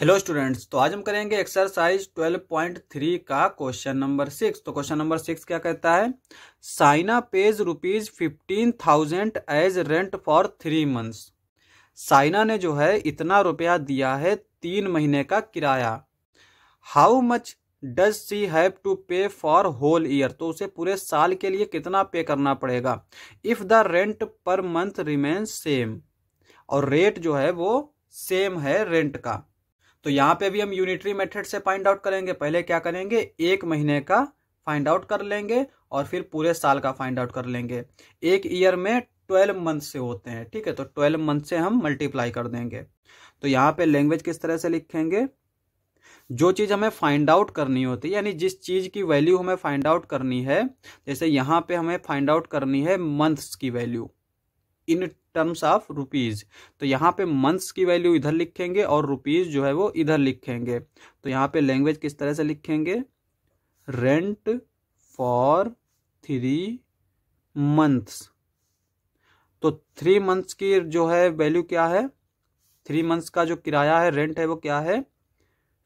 hello students तो आज हम करेंगे एक्सरसाइज 12.3 का क्वेश्चन नंबर सिक्स तो क्वेश्चन नंबर सिक्स क्या कहता है Saina pays rupees fifteen thousand as rent for three months Saina ने जो है इतना रुपया दिया है तीन महीने का किराया how much does she have to pay for whole year तो उसे पूरे साल के लिए कितना पे करना पड़ेगा if the rent per month remain same और रेट जो है वो सेम है रेंट का तो यहाँ पे भी हम यूनिटरी मेथड से फाइंड आउट करेंगे पहले क्या करेंगे एक महीने का फाइंड आउट कर लेंगे और फिर पूरे साल का फाइंड आउट कर लेंगे एक ईयर में ट्वेल्व मंथ से होते हैं ठीक है तो ट्वेल्व मंथ से हम मल्टीप्लाई कर देंगे तो यहाँ पे लैंग्वेज किस तरह से लिखेंगे जो चीज़ हमें फाइंड आउट करनी होती है यानी जिस चीज़ की वैल्यू हमें फाइंड आउट करनी है जैसे यहाँ पे हमें फाइंड आउट करनी है मंथ्स की value in terms of rupees तो यहाँ पे मंथ्स की वैल्यू इधर लिखेंगे और रुपीज जो है वो इधर लिखेंगे तो यहाँ पे लैंग्वेज किस तरह से लिखेंगे रेंट फॉर थ्री मंथ्स तो थ्री मंथ्स की जो है वैल्यू क्या है थ्री मंथ्स का जो किराया है रेंट है वो क्या है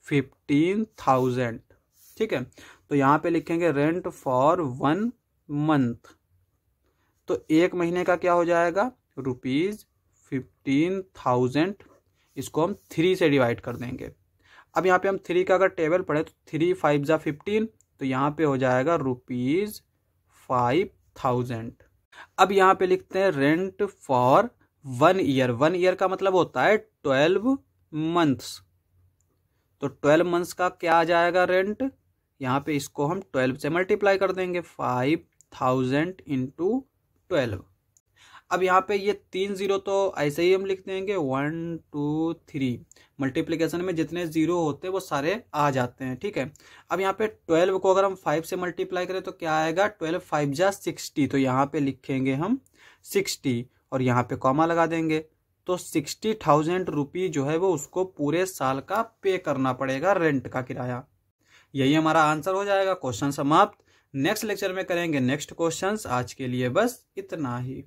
फिफ्टीन थाउजेंड ठीक है तो यहाँ पे लिखेंगे रेंट फॉर वन मंथ तो एक महीने का क्या हो जाएगा रुपीज़ फिफ्टीन थाउजेंड इसको हम थ्री से डिवाइड कर देंगे अब यहाँ पे हम थ्री का अगर टेबल पढ़े तो थ्री फाइव ज़ा फिफ्टीन तो यहाँ पे हो जाएगा रुपीज़ फाइव थाउजेंड अब यहाँ पे लिखते हैं rent for one year one year का मतलब होता है ट्वेल्व मंथ्स तो ट्वेल्व मंथ्स का क्या आ जाएगा रेंट यहाँ पे इसको हम ट्वेल्व से मल्टीप्लाई कर देंगे फाइव थाउजेंड इंटू ट्वेल्व अब यहाँ पे ये तीन जीरो तो ऐसे ही हम लिख देंगे वन टू थ्री मल्टीप्लीकेशन में जितने जीरो होते हैं वो सारे आ जाते हैं ठीक है अब यहाँ पे ट्वेल्व को अगर हम फाइव से मल्टीप्लाई करें तो क्या आएगा ट्वेल्व फाइव जा सिक्सटी तो यहाँ पे लिखेंगे हम सिक्सटी और यहाँ पे कॉमा लगा देंगे तो सिक्सटी थाउजेंड रुपी जो है वो उसको पूरे साल का पे करना पड़ेगा रेंट का किराया यही हमारा आंसर हो जाएगा क्वेश्चन समाप्त नेक्स्ट लेक्चर में करेंगे नेक्स्ट क्वेश्चंस आज के लिए बस इतना ही